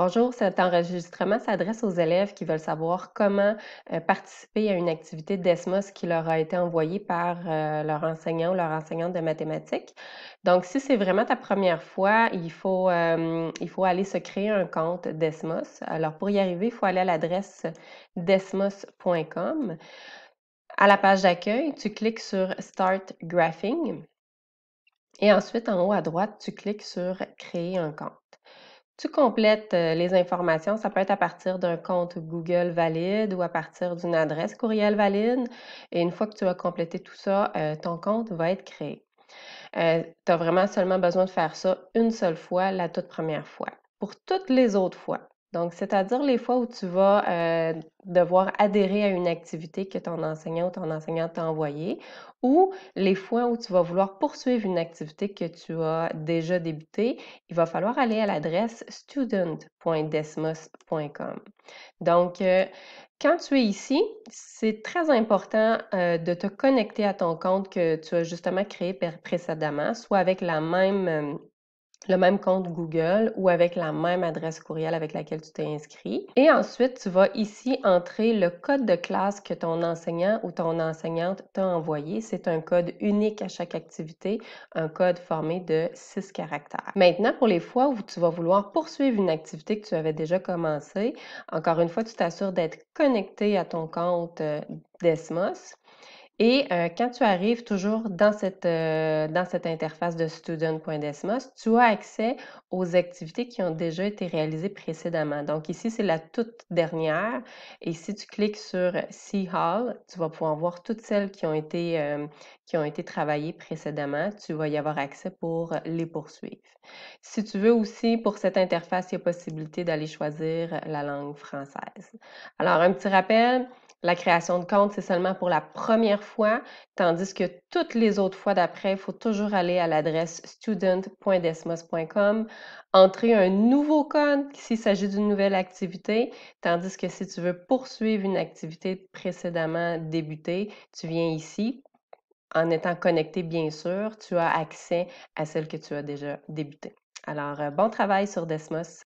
Bonjour, cet enregistrement s'adresse aux élèves qui veulent savoir comment euh, participer à une activité d'ESMOS qui leur a été envoyée par euh, leur enseignant ou leur enseignante de mathématiques. Donc, si c'est vraiment ta première fois, il faut, il faut aller se créer un compte d'ESMOS. Alors, pour y arriver, il faut aller à l'adresse desmos.com. À la page d'accueil, tu cliques sur Start Graphing. Et ensuite, en haut à droite, tu cliques sur Créer un compte. Tu complètes euh, les informations, ça peut être à partir d'un compte Google valide ou à partir d'une adresse courriel valide. Et une fois que tu as complété tout ça, euh, ton compte va être créé. Euh, tu as vraiment seulement besoin de faire ça une seule fois, la toute première fois. Pour toutes les autres fois, donc, c'est-à-dire les fois où tu vas euh, devoir adhérer à une activité que ton enseignant ou ton enseignante t'a envoyée, ou les fois où tu vas vouloir poursuivre une activité que tu as déjà débutée, il va falloir aller à l'adresse student.desmos.com. Donc, euh, quand tu es ici, c'est très important euh, de te connecter à ton compte que tu as justement créé précédemment, soit avec la même le même compte Google ou avec la même adresse courriel avec laquelle tu t'es inscrit. Et ensuite, tu vas ici entrer le code de classe que ton enseignant ou ton enseignante t'a envoyé. C'est un code unique à chaque activité, un code formé de six caractères. Maintenant, pour les fois où tu vas vouloir poursuivre une activité que tu avais déjà commencée, encore une fois, tu t'assures d'être connecté à ton compte euh, Desmos. Et euh, quand tu arrives toujours dans cette, euh, dans cette interface de student.desmos, tu as accès aux activités qui ont déjà été réalisées précédemment. Donc ici, c'est la toute dernière. Et si tu cliques sur See Hall, tu vas pouvoir voir toutes celles qui ont été, euh, qui ont été travaillées précédemment. Tu vas y avoir accès pour les poursuivre. Si tu veux aussi, pour cette interface, il y a possibilité d'aller choisir la langue française. Alors, un petit rappel. La création de compte, c'est seulement pour la première fois fois, tandis que toutes les autres fois d'après, il faut toujours aller à l'adresse student.desmos.com, entrer un nouveau code s'il s'agit d'une nouvelle activité, tandis que si tu veux poursuivre une activité précédemment débutée, tu viens ici. En étant connecté, bien sûr, tu as accès à celle que tu as déjà débutée. Alors, euh, bon travail sur Desmos